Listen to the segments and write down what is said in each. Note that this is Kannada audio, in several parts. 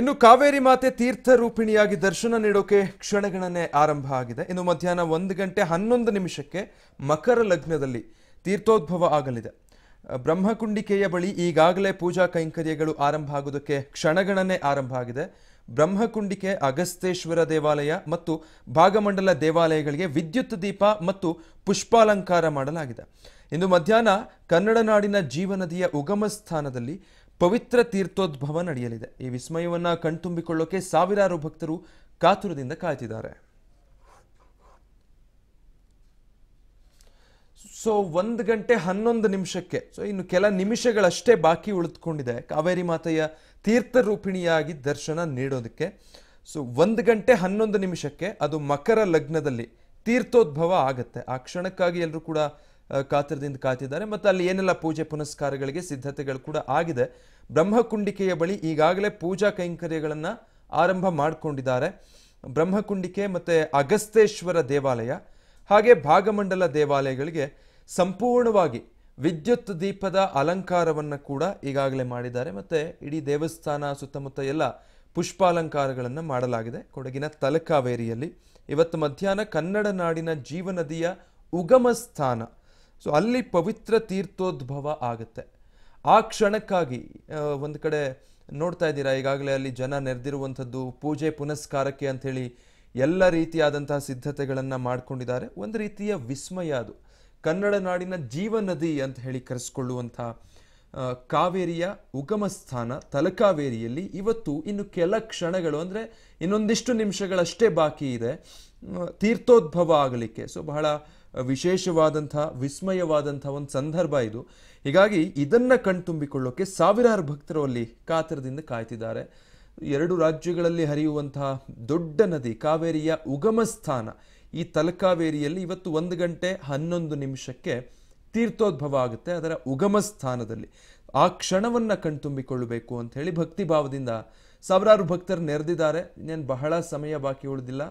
ಇನ್ನು ಕಾವೇರಿ ಮಾತೆ ತೀರ್ಥ ರೂಪಿಣಿಯಾಗಿ ದರ್ಶನ ನೀಡೋಕೆ ಕ್ಷಣಗಣನೆ ಆರಂಭ ಆಗಿದೆ ಇನ್ನು ಮಧ್ಯಾಹ್ನ ಒಂದು ಗಂಟೆ ಹನ್ನೊಂದು ನಿಮಿಷಕ್ಕೆ ಮಕರ ಲಗ್ನದಲ್ಲಿ ತೀರ್ಥೋದ್ಭವ ಆಗಲಿದೆ ಬ್ರಹ್ಮಕುಂಡಿಕೆಯ ಬಳಿ ಈಗಾಗಲೇ ಪೂಜಾ ಕೈಂಕರ್ಯಗಳು ಆರಂಭ ಆಗೋದಕ್ಕೆ ಕ್ಷಣಗಣನೆ ಆರಂಭ ಆಗಿದೆ ಬ್ರಹ್ಮಕುಂಡಿಕೆ ಅಗಸ್ತೇಶ್ವರ ದೇವಾಲಯ ಮತ್ತು ಭಾಗಮಂಡಲ ದೇವಾಲಯಗಳಿಗೆ ವಿದ್ಯುತ್ ದೀಪ ಮತ್ತು ಪುಷ್ಪಾಲಂಕಾರ ಮಾಡಲಾಗಿದೆ ಇಂದು ಮಧ್ಯಾಹ್ನ ಕನ್ನಡ ನಾಡಿನ ಜೀವನದಿಯ ಉಗಮ ಸ್ಥಾನದಲ್ಲಿ ಪವಿತ್ರ ತೀರ್ಥೋದ್ಭವ ನಡೆಯಲಿದೆ ಈ ವಿಸ್ಮಯವನ್ನು ಕಣ್ತುಂಬಿಕೊಳ್ಳೋಕೆ ಸಾವಿರಾರು ಭಕ್ತರು ಕಾತುರದಿಂದ ಕಾಯ್ತಿದ್ದಾರೆ ಸೊ ಒಂದು ಗಂಟೆ ಹನ್ನೊಂದು ನಿಮಿಷಕ್ಕೆ ಸೊ ಇನ್ನು ಕೆಲ ನಿಮಿಷಗಳಷ್ಟೇ ಬಾಕಿ ಉಳಿದುಕೊಂಡಿದೆ ಕಾವೇರಿ ಮಾತೆಯ ತೀರ್ಥರೂಪಿಣಿಯಾಗಿ ದರ್ಶನ ನೀಡೋದಕ್ಕೆ ಸೊ ಒಂದು ಗಂಟೆ ಹನ್ನೊಂದು ನಿಮಿಷಕ್ಕೆ ಅದು ಮಕರ ಲಗ್ನದಲ್ಲಿ ತೀರ್ಥೋದ್ಭವ ಆಗತ್ತೆ ಆ ಕ್ಷಣಕ್ಕಾಗಿ ಎಲ್ಲರೂ ಕೂಡ ಕಾತರದಿಂದ ಕಾತಿದ್ದಾರೆ ಮತ್ತು ಅಲ್ಲಿ ಏನೆಲ್ಲ ಪೂಜೆ ಪುನಸ್ಕಾರಗಳಿಗೆ ಸಿದ್ಧತೆಗಳು ಕೂಡ ಆಗಿದೆ ಬ್ರಹ್ಮಕುಂಡಿಕೆಯ ಬಳಿ ಈಗಾಗಲೇ ಪೂಜಾ ಕೈಂಕರ್ಯಗಳನ್ನು ಆರಂಭ ಮಾಡಿಕೊಂಡಿದ್ದಾರೆ ಬ್ರಹ್ಮಕುಂಡಿಕೆ ಮತ್ತು ಅಗಸ್ತೇಶ್ವರ ದೇವಾಲಯ ಹಾಗೆ ಭಾಗಮಂಡಲ ದೇವಾಲಯಗಳಿಗೆ ಸಂಪೂರ್ಣವಾಗಿ ವಿದ್ಯುತ್ ದೀಪದ ಅಲಂಕಾರವನ್ನು ಕೂಡ ಈಗಾಗಲೇ ಮಾಡಿದ್ದಾರೆ ಮತ್ತು ಇಡೀ ದೇವಸ್ಥಾನ ಸುತ್ತಮುತ್ತ ಎಲ್ಲ ಪುಷ್ಪಾಲಂಕಾರಗಳನ್ನು ಮಾಡಲಾಗಿದೆ ಕೊಡಗಿನ ತಲಕಾವೇರಿಯಲ್ಲಿ ಇವತ್ತು ಮಧ್ಯಾಹ್ನ ಕನ್ನಡ ನಾಡಿನ ಜೀವನದಿಯ ಉಗಮ ಸ್ಥಾನ ಸೊ ಅಲ್ಲಿ ಪವಿತ್ರ ತೀರ್ಥೋದ್ಭವ ಆಗುತ್ತೆ ಆ ಕ್ಷಣಕ್ಕಾಗಿ ಒಂದು ಕಡೆ ನೋಡ್ತಾ ಇದ್ದೀರಾ ಈಗಾಗಲೇ ಅಲ್ಲಿ ಜನ ನೆರೆದಿರುವಂಥದ್ದು ಪೂಜೆ ಪುನಸ್ಕಾರಕ್ಕೆ ಅಂಥೇಳಿ ಎಲ್ಲ ರೀತಿಯಾದಂತಹ ಸಿದ್ಧತೆಗಳನ್ನು ಮಾಡಿಕೊಂಡಿದ್ದಾರೆ ಒಂದು ರೀತಿಯ ವಿಸ್ಮಯ ಅದು ಕನ್ನಡ ನಾಡಿನ ಜೀವನದಿ ಅಂತ ಹೇಳಿ ಕರೆಸ್ಕೊಳ್ಳುವಂಥ ಕಾವೇರಿಯ ಉಗಮ ಸ್ಥಾನ ತಲಕಾವೇರಿಯಲ್ಲಿ ಇವತ್ತು ಇನ್ನು ಕೆಲ ಕ್ಷಣಗಳು ಅಂದರೆ ಇನ್ನೊಂದಿಷ್ಟು ನಿಮಿಷಗಳಷ್ಟೇ ಬಾಕಿ ಇದೆ ತೀರ್ಥೋದ್ಭವ ಆಗಲಿಕ್ಕೆ ಸೊ ಬಹಳ ವಿಶೇಷವಾದಂಥ ವಿಸ್ಮಯವಾದಂಥ ಒಂದು ಸಂದರ್ಭ ಇದು ಹೀಗಾಗಿ ಇದನ್ನು ಕಣ್ತುಂಬಿಕೊಳ್ಳೋಕೆ ಸಾವಿರಾರು ಭಕ್ತರು ಅಲ್ಲಿ ಕಾತರದಿಂದ ಕಾಯ್ತಿದ್ದಾರೆ ಎರಡು ರಾಜ್ಯಗಳಲ್ಲಿ ಹರಿಯುವಂತಹ ದೊಡ್ಡ ನದಿ ಕಾವೇರಿಯ ಉಗಮ ಸ್ಥಾನ ಈ ತಲಕಾವೇರಿಯಲ್ಲಿ ಇವತ್ತು ಒಂದು ಗಂಟೆ ಹನ್ನೊಂದು ನಿಮಿಷಕ್ಕೆ ತೀರ್ಥೋದ್ಭವ ಆಗುತ್ತೆ ಅದರ ಉಗಮ ಸ್ಥಾನದಲ್ಲಿ ಆ ಕ್ಷಣವನ್ನು ಕಣ್ತುಂಬಿಕೊಳ್ಳಬೇಕು ಅಂತ ಹೇಳಿ ಭಾವದಿಂದ ಸಾವಿರಾರು ಭಕ್ತರು ನೆರೆದಿದ್ದಾರೆ ಇನ್ನೇನು ಬಹಳ ಸಮಯ ಬಾಕಿ ಉಳಿದಿಲ್ಲ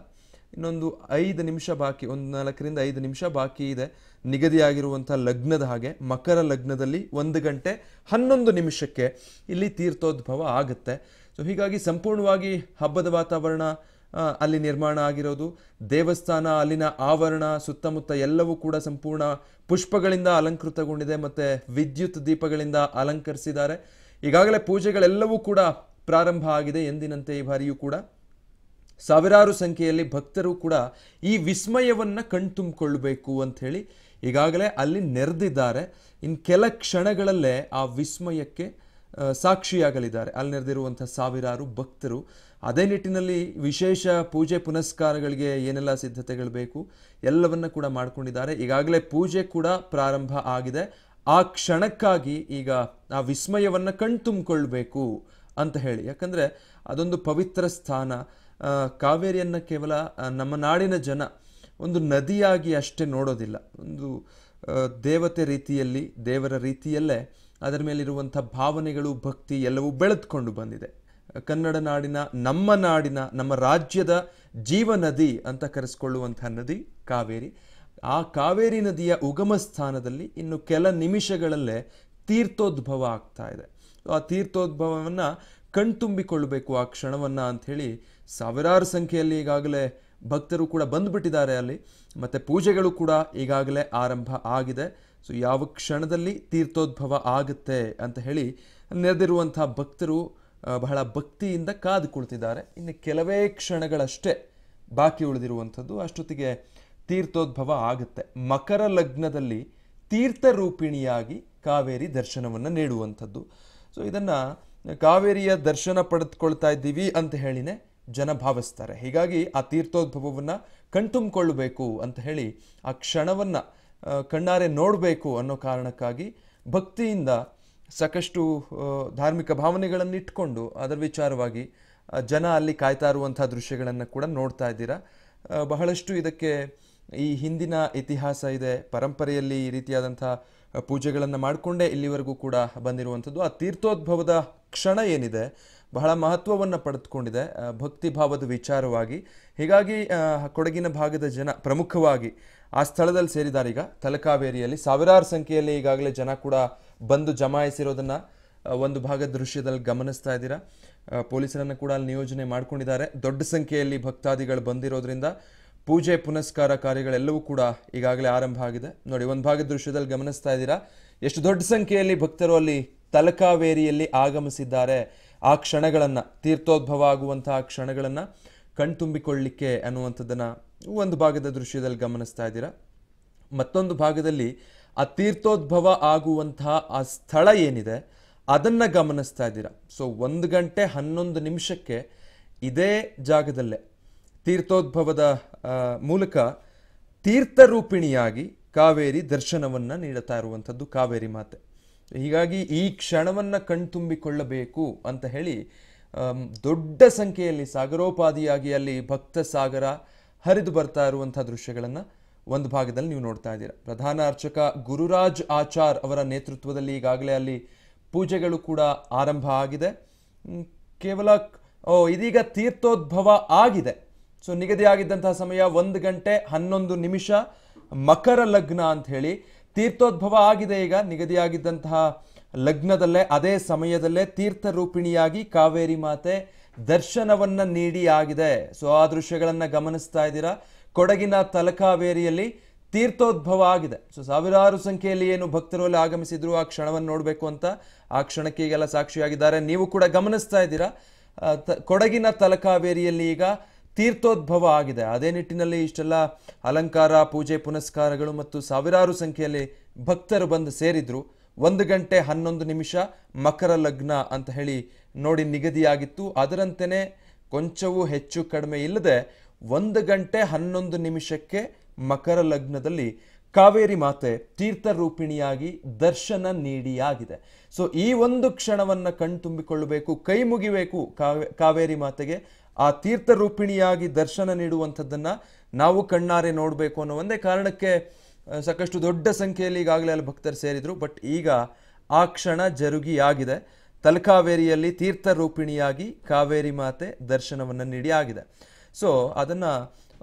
ಇನ್ನೊಂದು ಐದು ನಿಮಿಷ ಬಾಕಿ ಒಂದು ನಾಲ್ಕರಿಂದ ಐದು ನಿಮಿಷ ಬಾಕಿ ಇದೆ ನಿಗದಿಯಾಗಿರುವಂಥ ಲಗ್ನದ ಹಾಗೆ ಮಕರ ಲಗ್ನದಲ್ಲಿ ಒಂದು ಗಂಟೆ ಹನ್ನೊಂದು ನಿಮಿಷಕ್ಕೆ ಇಲ್ಲಿ ತೀರ್ಥೋದ್ಭವ ಆಗುತ್ತೆ ಸೊ ಹೀಗಾಗಿ ಸಂಪೂರ್ಣವಾಗಿ ಹಬ್ಬದ ವಾತಾವರಣ ಅಲ್ಲಿ ನಿರ್ಮಾಣ ಆಗಿರೋದು ದೇವಸ್ಥಾನ ಅಲ್ಲಿನ ಆವರಣ ಸುತ್ತಮುತ್ತ ಎಲ್ಲವೂ ಕೂಡ ಸಂಪೂರ್ಣ ಪುಷ್ಪಗಳಿಂದ ಅಲಂಕೃತಗೊಂಡಿದೆ ಮತ್ತು ವಿದ್ಯುತ್ ದೀಪಗಳಿಂದ ಅಲಂಕರಿಸಿದ್ದಾರೆ ಈಗಾಗಲೇ ಪೂಜೆಗಳೆಲ್ಲವೂ ಕೂಡ ಪ್ರಾರಂಭ ಆಗಿದೆ ಎಂದಿನಂತೆ ಈ ಬಾರಿಯೂ ಕೂಡ ಸಾವಿರಾರು ಸಂಖ್ಯೆಯಲ್ಲಿ ಭಕ್ತರು ಕೂಡ ಈ ವಿಸ್ಮಯವನ್ನು ಅಂತ ಅಂಥೇಳಿ ಈಗಾಗಲೇ ಅಲ್ಲಿ ನೆರೆದಿದ್ದಾರೆ ಇನ್ನು ಕೆಲ ಕ್ಷಣಗಳಲ್ಲೇ ಆ ವಿಸ್ಮಯಕ್ಕೆ ಸಾಕ್ಷಿಯಾಗಲಿದ್ದಾರೆ ಅಲ್ಲಿ ನೆರೆದಿರುವಂಥ ಸಾವಿರಾರು ಭಕ್ತರು ಅದೇ ನಿಟ್ಟಿನಲ್ಲಿ ವಿಶೇಷ ಪೂಜೆ ಪುನಸ್ಕಾರಗಳಿಗೆ ಏನೆಲ್ಲ ಸಿದ್ಧತೆಗಳು ಬೇಕು ಎಲ್ಲವನ್ನ ಕೂಡ ಮಾಡಿಕೊಂಡಿದ್ದಾರೆ ಈಗಾಗಲೇ ಪೂಜೆ ಕೂಡ ಪ್ರಾರಂಭ ಆಗಿದೆ ಆ ಕ್ಷಣಕ್ಕಾಗಿ ಈಗ ಆ ವಿಸ್ಮಯವನ್ನು ಕಣ್ತುಂಬಿಕೊಳ್ಬೇಕು ಅಂತ ಹೇಳಿ ಯಾಕಂದರೆ ಅದೊಂದು ಪವಿತ್ರ ಸ್ಥಾನ ಕಾವೇರಿಯನ್ನು ಕೇವಲ ನಮ್ಮ ನಾಡಿನ ಜನ ಒಂದು ನದಿಯಾಗಿ ಅಷ್ಟೇ ನೋಡೋದಿಲ್ಲ ಒಂದು ದೇವತೆ ರೀತಿಯಲ್ಲಿ ದೇವರ ರೀತಿಯಲ್ಲೇ ಅದರ ಮೇಲಿರುವಂಥ ಭಾವನೆಗಳು ಭಕ್ತಿ ಎಲ್ಲವೂ ಬೆಳೆದುಕೊಂಡು ಬಂದಿದೆ ಕನ್ನಡ ನಾಡಿನ ನಮ್ಮ ನಾಡಿನ ನಮ್ಮ ರಾಜ್ಯದ ಜೀವ ನದಿ ಅಂತ ಕರೆಸ್ಕೊಳ್ಳುವಂಥ ನದಿ ಕಾವೇರಿ ಆ ಕಾವೇರಿ ನದಿಯ ಉಗಮ ಸ್ಥಾನದಲ್ಲಿ ಇನ್ನು ಕೆಲ ನಿಮಿಷಗಳಲ್ಲೇ ತೀರ್ಥೋದ್ಭವ ಆಗ್ತಾ ಇದೆ ಆ ತೀರ್ಥೋದ್ಭವವನ್ನು ಕಣ್ತುಂಬಿಕೊಳ್ಳಬೇಕು ಆ ಕ್ಷಣವನ್ನು ಅಂಥೇಳಿ ಸಾವಿರಾರು ಸಂಖ್ಯೆಯಲ್ಲಿ ಈಗಾಗಲೇ ಭಕ್ತರು ಕೂಡ ಬಂದುಬಿಟ್ಟಿದ್ದಾರೆ ಅಲ್ಲಿ ಮತ್ತು ಪೂಜೆಗಳು ಕೂಡ ಈಗಾಗಲೇ ಆರಂಭ ಆಗಿದೆ ಸೊ ಯಾವ ಕ್ಷಣದಲ್ಲಿ ತೀರ್ಥೋದ್ಭವ ಆಗುತ್ತೆ ಅಂತ ಹೇಳಿ ನೆರೆದಿರುವಂಥ ಭಕ್ತರು ಬಹಳ ಭಕ್ತಿಯಿಂದ ಕಾದು ಕುಳಿತಿದ್ದಾರೆ ಇನ್ನು ಕೆಲವೇ ಕ್ಷಣಗಳಷ್ಟೇ ಬಾಕಿ ಉಳಿದಿರುವಂಥದ್ದು ಅಷ್ಟೊತ್ತಿಗೆ ತೀರ್ಥೋದ್ಭವ ಆಗುತ್ತೆ ಮಕರ ಲಗ್ನದಲ್ಲಿ ತೀರ್ಥರೂಪಿಣಿಯಾಗಿ ಕಾವೇರಿ ದರ್ಶನವನ್ನು ನೀಡುವಂಥದ್ದು ಸೊ ಇದನ್ನು ಕಾವೇರಿಯ ದರ್ಶನ ಪಡೆದುಕೊಳ್ತಾ ಇದ್ದೀವಿ ಅಂತ ಹೇಳಿನೇ ಜನ ಭಾವಿಸ್ತಾರೆ ಹೀಗಾಗಿ ಆ ತೀರ್ಥೋದ್ಭವವನ್ನು ಕಣ್ತುಂಬಿಕೊಳ್ಳಬೇಕು ಅಂತ ಹೇಳಿ ಆ ಕ್ಷಣವನ್ನು ಕಣ್ಣಾರೆ ನೋಡಬೇಕು ಅನ್ನೋ ಕಾರಣಕ್ಕಾಗಿ ಭಕ್ತಿಯಿಂದ ಸಾಕಷ್ಟು ಧಾರ್ಮಿಕ ಭಾವನೆಗಳನ್ನು ಇಟ್ಕೊಂಡು ಅದರ ವಿಚಾರವಾಗಿ ಜನ ಅಲ್ಲಿ ಕಾಯ್ತಾ ಇರುವಂಥ ದೃಶ್ಯಗಳನ್ನು ಕೂಡ ನೋಡ್ತಾ ಇದ್ದೀರಾ ಬಹಳಷ್ಟು ಇದಕ್ಕೆ ಈ ಹಿಂದಿನ ಇತಿಹಾಸ ಇದೆ ಪರಂಪರೆಯಲ್ಲಿ ಈ ರೀತಿಯಾದಂಥ ಪೂಜೆಗಳನ್ನು ಮಾಡಿಕೊಂಡೇ ಇಲ್ಲಿವರೆಗೂ ಕೂಡ ಬಂದಿರುವಂಥದ್ದು ಆ ತೀರ್ಥೋದ್ಭವದ ಕ್ಷಣ ಏನಿದೆ ಬಹಳ ಮಹತ್ವವನ್ನು ಪಡೆದುಕೊಂಡಿದೆ ಭಕ್ತಿ ಭಾವದ ವಿಚಾರವಾಗಿ ಹೀಗಾಗಿ ಕೊಡಗಿನ ಭಾಗದ ಜನ ಪ್ರಮುಖವಾಗಿ ಆ ಸ್ಥಳದಲ್ಲಿ ಸೇರಿದ್ದಾರೆ ಈಗ ತಲಕಾವೇರಿಯಲ್ಲಿ ಸಾವಿರಾರು ಸಂಖ್ಯೆಯಲ್ಲಿ ಈಗಾಗಲೇ ಜನ ಕೂಡ ಬಂದು ಜಮಾಯಿಸಿರೋದನ್ನು ಒಂದು ಭಾಗದ ದೃಶ್ಯದಲ್ಲಿ ಗಮನಿಸ್ತಾ ಇದ್ದೀರಾ ಪೊಲೀಸರನ್ನು ಕೂಡ ಅಲ್ಲಿ ನಿಯೋಜನೆ ಮಾಡ್ಕೊಂಡಿದ್ದಾರೆ ದೊಡ್ಡ ಸಂಖ್ಯೆಯಲ್ಲಿ ಭಕ್ತಾದಿಗಳು ಬಂದಿರೋದ್ರಿಂದ ಪೂಜೆ ಪುನಸ್ಕಾರ ಕಾರ್ಯಗಳೆಲ್ಲವೂ ಕೂಡ ಈಗಾಗಲೇ ಆರಂಭ ಆಗಿದೆ ನೋಡಿ ಒಂದು ಭಾಗದ ದೃಶ್ಯದಲ್ಲಿ ಗಮನಿಸ್ತಾ ಇದ್ದೀರಾ ಎಷ್ಟು ದೊಡ್ಡ ಸಂಖ್ಯೆಯಲ್ಲಿ ಭಕ್ತರು ಅಲ್ಲಿ ತಲಕಾವೇರಿಯಲ್ಲಿ ಆಗಮಿಸಿದ್ದಾರೆ ಆ ಕ್ಷಣಗಳನ್ನು ತೀರ್ಥೋದ್ಭವ ಆಗುವಂತಹ ಕ್ಷಣಗಳನ್ನು ಕಣ್ತುಂಬಿಕೊಳ್ಳಿಕ್ಕೆ ಅನ್ನುವಂಥದ್ದನ್ನು ಒಂದು ಭಾಗದ ದೃಶ್ಯದಲ್ಲಿ ಗಮನಿಸ್ತಾ ಇದ್ದೀರಾ ಮತ್ತೊಂದು ಭಾಗದಲ್ಲಿ ಆ ತೀರ್ಥೋದ್ಭವ ಆಗುವಂತಹ ಆ ಸ್ಥಳ ಏನಿದೆ ಅದನ್ನು ಗಮನಿಸ್ತಾ ಇದ್ದೀರಾ ಸೊ ಒಂದು ಗಂಟೆ ಹನ್ನೊಂದು ನಿಮಿಷಕ್ಕೆ ಇದೇ ಜಾಗದಲ್ಲೇ ತೀರ್ಥೋದ್ಭವದ ಮೂಲಕ ತೀರ್ಥರೂಪಿಣಿಯಾಗಿ ಕಾವೇರಿ ದರ್ಶನವನ್ನು ನೀಡುತ್ತಾ ಇರುವಂಥದ್ದು ಕಾವೇರಿ ಮಾತೆ ಹೀಗಾಗಿ ಈ ಕ್ಷಣವನ್ನು ಕಣ್ತುಂಬಿಕೊಳ್ಳಬೇಕು ಅಂತ ಹೇಳಿ ದೊಡ್ಡ ಸಂಖ್ಯೆಯಲ್ಲಿ ಸಾಗರೋಪಾದಿಯಾಗಿ ಅಲ್ಲಿ ಭಕ್ತ ಸಾಗರ ಹರಿದು ಬರ್ತಾ ಇರುವಂಥ ದೃಶ್ಯಗಳನ್ನು ಒಂದು ಭಾಗದಲ್ಲಿ ನೀವು ನೋಡ್ತಾ ಇದ್ದೀರಾ ಪ್ರಧಾನ ಅರ್ಚಕ ಗುರುರಾಜ್ ಆಚಾರ್ ಅವರ ನೇತೃತ್ವದಲ್ಲಿ ಈಗಾಗಲೇ ಅಲ್ಲಿ ಪೂಜೆಗಳು ಕೂಡ ಆರಂಭ ಆಗಿದೆ ಕೇವಲ ಓ ಇದೀಗ ತೀರ್ಥೋದ್ಭವ ಆಗಿದೆ ಸೊ ನಿಗದಿಯಾಗಿದ್ದಂತಹ ಸಮಯ ಒಂದು ಗಂಟೆ ಹನ್ನೊಂದು ನಿಮಿಷ ಮಕರ ಲಗ್ನ ಅಂತ ಹೇಳಿ ತೀರ್ಥೋದ್ಭವ ಆಗಿದೆ ಈಗ ನಿಗದಿಯಾಗಿದ್ದಂತಹ ಲಗ್ನದಲ್ಲೇ ಅದೇ ಸಮಯದಲ್ಲೇ ತೀರ್ಥ ರೂಪಿಣಿಯಾಗಿ ಕಾವೇರಿ ಮಾತೆ ದರ್ಶನವನ್ನ ನೀಡಿ ಆಗಿದೆ ಸೊ ಆ ದೃಶ್ಯಗಳನ್ನು ಗಮನಿಸ್ತಾ ಇದ್ದೀರಾ ಕೊಡಗಿನ ತಲಕಾವೇರಿಯಲ್ಲಿ ತೀರ್ಥೋದ್ಭವ ಆಗಿದೆ ಸೊ ಸಾವಿರಾರು ಸಂಖ್ಯೆಯಲ್ಲಿ ಏನು ಭಕ್ತರು ಅಲ್ಲಿ ಆಗಮಿಸಿದ್ರು ಆ ಕ್ಷಣವನ್ನು ನೋಡಬೇಕು ಅಂತ ಆ ಕ್ಷಣಕ್ಕೆ ಈಗೆಲ್ಲ ಸಾಕ್ಷಿಯಾಗಿದ್ದಾರೆ ನೀವು ಕೂಡ ಗಮನಿಸ್ತಾ ಇದ್ದೀರಾ ಕೊಡಗಿನ ತಲಕಾವೇರಿಯಲ್ಲಿ ಈಗ ತೀರ್ಥೋದ್ಭವ ಆಗಿದೆ ಅದೇ ನಿಟ್ಟಿನಲ್ಲಿ ಇಷ್ಟೆಲ್ಲ ಅಲಂಕಾರ ಪೂಜೆ ಪುನಸ್ಕಾರಗಳು ಮತ್ತು ಸಾವಿರಾರು ಸಂಖ್ಯೆಯಲ್ಲಿ ಭಕ್ತರು ಬಂದು ಸೇರಿದ್ರು ಒಂದು ಗಂಟೆ ಹನ್ನೊಂದು ನಿಮಿಷ ಮಕರ ಲಗ್ನ ಅಂತ ಹೇಳಿ ನೋಡಿ ನಿಗದಿಯಾಗಿತ್ತು ಅದರಂತೆಯೇ ಕೊಂಚವೂ ಹೆಚ್ಚು ಕಡಿಮೆ ಇಲ್ಲದೆ ಒಂದು ಗಂಟೆ ಹನ್ನೊಂದು ನಿಮಿಷಕ್ಕೆ ಮಕರ ಲಗ್ನದಲ್ಲಿ ಕಾವೇರಿ ಮಾತೆ ತೀರ್ಥರೂಪಿಣಿಯಾಗಿ ದರ್ಶನ ನೀಡಿಯಾಗಿದೆ ಸೊ ಈ ಒಂದು ಕ್ಷಣವನ್ನು ಕಣ್ತುಂಬಿಕೊಳ್ಳಬೇಕು ಕೈ ಮುಗಿಬೇಕು ಕಾವೇರಿ ಮಾತೆಗೆ ಆ ತೀರ್ಥರೂಪಿಣಿಯಾಗಿ ದರ್ಶನ ನೀಡುವಂಥದ್ದನ್ನು ನಾವು ಕಣ್ಣಾರೆ ನೋಡಬೇಕು ಅನ್ನೋ ಒಂದೇ ಕಾರಣಕ್ಕೆ ಸಾಕಷ್ಟು ದೊಡ್ಡ ಸಂಖ್ಯೆಯಲ್ಲಿ ಈಗಾಗಲೇ ಅಲ್ಲಿ ಭಕ್ತರು ಸೇರಿದರು ಬಟ್ ಈಗ ಆ ಕ್ಷಣ ಜರುಗಿಯಾಗಿದೆ ತಲಕಾವೇರಿಯಲ್ಲಿ ತೀರ್ಥರೂಪಿಣಿಯಾಗಿ ಕಾವೇರಿ ಮಾತೆ ದರ್ಶನವನ್ನು ನೀಡಿ ಆಗಿದೆ ಸೊ ಅದನ್ನು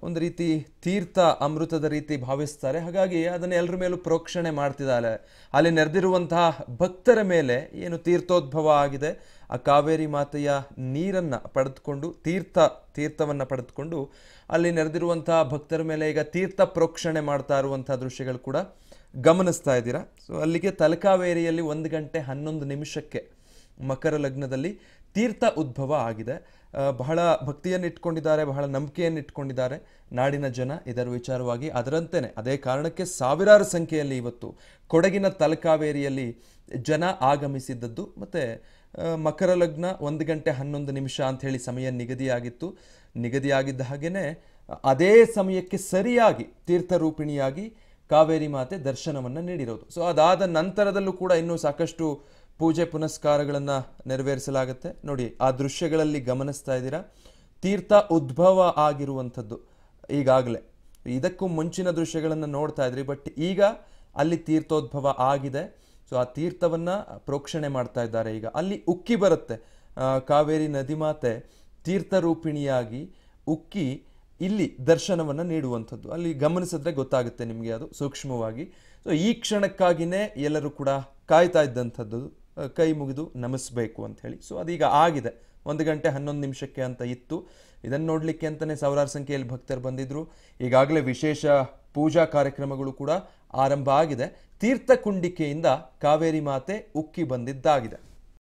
ಒಂದು ರೀತಿ ತೀರ್ಥ ಅಮೃತದ ರೀತಿ ಭಾವಿಸ್ತಾರೆ ಹಾಗಾಗಿ ಅದನ್ನು ಎಲ್ಲರ ಮೇಲೂ ಪ್ರೋಕ್ಷಣೆ ಮಾಡ್ತಿದ್ದಾರೆ ಅಲ್ಲಿ ನೆರೆದಿರುವಂತಹ ಭಕ್ತರ ಮೇಲೆ ಏನು ತೀರ್ಥೋದ್ಭವ ಆಗಿದೆ ಆ ಕಾವೇರಿ ಮಾತೆಯ ನೀರನ್ನು ಪಡೆದುಕೊಂಡು ತೀರ್ಥ ತೀರ್ಥವನ್ನು ಪಡೆದುಕೊಂಡು ಅಲ್ಲಿ ನೆರೆದಿರುವಂತಹ ಭಕ್ತರ ಮೇಲೆ ಈಗ ತೀರ್ಥ ಪ್ರೋಕ್ಷಣೆ ಮಾಡ್ತಾ ಇರುವಂಥ ದೃಶ್ಯಗಳು ಕೂಡ ಗಮನಿಸ್ತಾ ಇದ್ದೀರಾ ಸೊ ಅಲ್ಲಿಗೆ ತಲಕಾವೇರಿಯಲ್ಲಿ ಒಂದು ಗಂಟೆ ಹನ್ನೊಂದು ನಿಮಿಷಕ್ಕೆ ಮಕರ ಲಗ್ನದಲ್ಲಿ ತೀರ್ಥ ಉದ್ಭವ ಆಗಿದೆ ಬಹಳ ಭಕ್ತಿಯನ್ನು ಇಟ್ಕೊಂಡಿದ್ದಾರೆ ಬಹಳ ನಂಬಿಕೆಯನ್ನು ಇಟ್ಕೊಂಡಿದ್ದಾರೆ ನಾಡಿನ ಜನ ಇದರ ವಿಚಾರವಾಗಿ ಅದರಂತೆಯೇ ಅದೇ ಕಾರಣಕ್ಕೆ ಸಾವಿರಾರು ಸಂಖ್ಯೆಯಲ್ಲಿ ಇವತ್ತು ಕೊಡಗಿನ ತಲಕಾವೇರಿಯಲ್ಲಿ ಜನ ಆಗಮಿಸಿದ್ದದ್ದು ಮತ್ತು ಮಕರ ಲಗ್ನ ಒಂದು ಗಂಟೆ ಹನ್ನೊಂದು ನಿಮಿಷ ಅಂಥೇಳಿ ಸಮಯ ನಿಗದಿಯಾಗಿತ್ತು ನಿಗದಿಯಾಗಿದ್ದ ಹಾಗೆಯೇ ಅದೇ ಸಮಯಕ್ಕೆ ಸರಿಯಾಗಿ ತೀರ್ಥರೂಪಿಣಿಯಾಗಿ ಕಾವೇರಿ ಮಾತೆ ದರ್ಶನವನ್ನು ನೀಡಿರೋದು ಸೊ ಅದಾದ ನಂತರದಲ್ಲೂ ಕೂಡ ಇನ್ನೂ ಸಾಕಷ್ಟು ಪೂಜೆ ಪುನಸ್ಕಾರಗಳನ್ನು ನೆರವೇರಿಸಲಾಗುತ್ತೆ ನೋಡಿ ಆ ದೃಶ್ಯಗಳಲ್ಲಿ ಗಮನಿಸ್ತಾ ಇದ್ದೀರಾ ತೀರ್ಥ ಉದ್ಭವ ಆಗಿರುವಂಥದ್ದು ಈಗಾಗಲೇ ಇದಕ್ಕೂ ಮುಂಚಿನ ದೃಶ್ಯಗಳನ್ನು ನೋಡ್ತಾ ಇದ್ರಿ ಬಟ್ ಈಗ ಅಲ್ಲಿ ತೀರ್ಥೋದ್ಭವ ಆಗಿದೆ ಸೊ ಆ ತೀರ್ಥವನ್ನು ಪ್ರೋಕ್ಷಣೆ ಮಾಡ್ತಾ ಇದ್ದಾರೆ ಈಗ ಅಲ್ಲಿ ಉಕ್ಕಿ ಬರುತ್ತೆ ಕಾವೇರಿ ನದಿ ಮಾತೆ ತೀರ್ಥರೂಪಿಣಿಯಾಗಿ ಉಕ್ಕಿ ಇಲ್ಲಿ ದರ್ಶನವನ್ನು ನೀಡುವಂಥದ್ದು ಅಲ್ಲಿ ಗಮನಿಸಿದ್ರೆ ಗೊತ್ತಾಗುತ್ತೆ ನಿಮಗೆ ಅದು ಸೂಕ್ಷ್ಮವಾಗಿ ಸೊ ಈ ಕ್ಷಣಕ್ಕಾಗಿನೇ ಎಲ್ಲರೂ ಕೂಡ ಕಾಯ್ತಾ ಇದ್ದಂಥದ್ದು ಕೈ ಮುಗಿದು ನಮಿಸಬೇಕು ಅಂಥೇಳಿ ಸೊ ಅದೀಗ ಆಗಿದೆ ಒಂದು ಗಂಟೆ ಹನ್ನೊಂದು ನಿಮಿಷಕ್ಕೆ ಅಂತ ಇತ್ತು ಇದನ್ನು ನೋಡಲಿಕ್ಕೆ ಅಂತಲೇ ಸಾವಿರಾರು ಸಂಖ್ಯೆಯಲ್ಲಿ ಭಕ್ತರು ಬಂದಿದ್ದರು ಈಗಾಗಲೇ ವಿಶೇಷ ಪೂಜಾ ಕಾರ್ಯಕ್ರಮಗಳು ಕೂಡ ಆರಂಭ ಆಗಿದೆ ತೀರ್ಥಕುಂಡಿಕೆಯಿಂದ ಕಾವೇರಿ ಮಾತೆ ಉಕ್ಕಿ ಬಂದಿದ್ದಾಗಿದೆ